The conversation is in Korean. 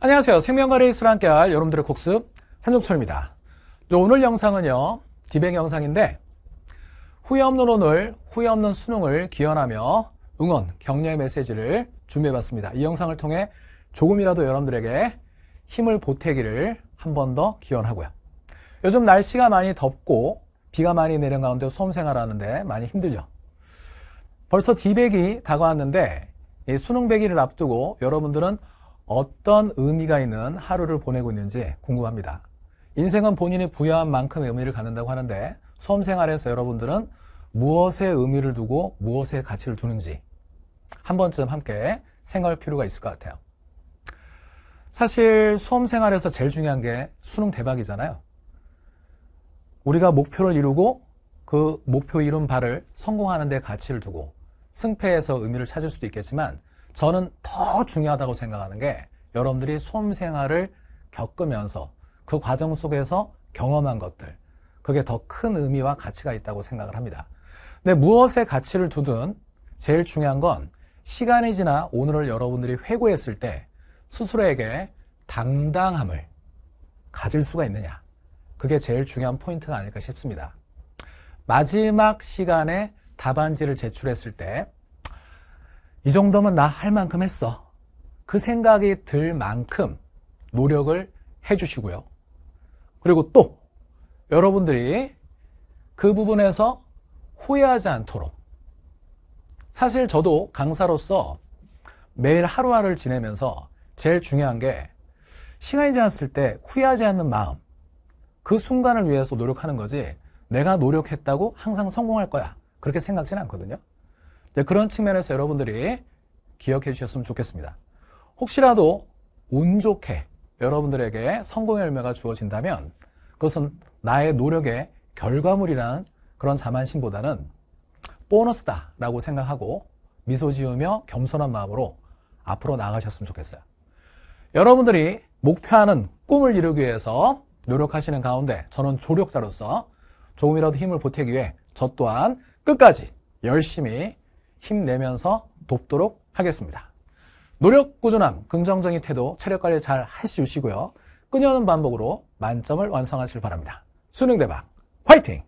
안녕하세요. 생명과 레이스로 함께할 여러분들의 곡습 한종철입니다. 오늘 영상은요. 디뱅 영상인데 후회 없는 오늘, 후회 없는 수능을 기원하며 응원, 격려의 메시지를 준비해봤습니다. 이 영상을 통해 조금이라도 여러분들에게 힘을 보태기를 한 번 더 기원하고요. 요즘 날씨가 많이 덥고 비가 많이 내린 가운데 수험 생활하는데 많이 힘들죠. 벌써 디백이 다가왔는데 수능 백일을 앞두고 여러분들은 어떤 의미가 있는 하루를 보내고 있는지 궁금합니다. 인생은 본인이 부여한 만큼 의미를 갖는다고 하는데 수험 생활에서 여러분들은 무엇에 의미를 두고 무엇에 가치를 두는지 한 번쯤 함께 생각할 필요가 있을 것 같아요. 사실 수험 생활에서 제일 중요한 게 수능 대박이잖아요. 우리가 목표를 이루고 그 목표 이룬 바를 성공하는 데 가치를 두고 승패에서 의미를 찾을 수도 있겠지만 저는 더 중요하다고 생각하는 게 여러분들이 솜 생활을 겪으면서 그 과정 속에서 경험한 것들 그게 더 큰 의미와 가치가 있다고 생각을 합니다. 근데 무엇에 가치를 두든 제일 중요한 건 시간이 지나 오늘을 여러분들이 회고했을 때 스스로에게 당당함을 가질 수가 있느냐. 그게 제일 중요한 포인트가 아닐까 싶습니다. 마지막 시간에 답안지를 제출했을 때이 정도면 나 할 만큼 했어. 그 생각이 들 만큼 노력을 해주시고요. 그리고 또 여러분들이 그 부분에서 후회하지 않도록 사실 저도 강사로서 매일 하루하루를 지내면서 제일 중요한 게 시간이 지났을 때 후회하지 않는 마음 그 순간을 위해서 노력하는 거지 내가 노력했다고 항상 성공할 거야 그렇게 생각지는 않거든요 네, 그런 측면에서 여러분들이 기억해 주셨으면 좋겠습니다. 혹시라도 운 좋게 여러분들에게 성공의 열매가 주어진다면 그것은 나의 노력의 결과물이라는 그런 자만심보다는 보너스다 라고 생각하고 미소 지으며 겸손한 마음으로 앞으로 나아가셨으면 좋겠어요. 여러분들이 목표하는 꿈을 이루기 위해서 노력하시는 가운데 저는 조력자로서 조금이라도 힘을 보태기 위해 저 또한 끝까지 열심히 힘내면서 돕도록 하겠습니다. 노력 꾸준함, 긍정적인 태도, 체력 관리 잘 하시고요. 끊임없는 반복으로 만점을 완성하시길 바랍니다. 수능 대박, 화이팅!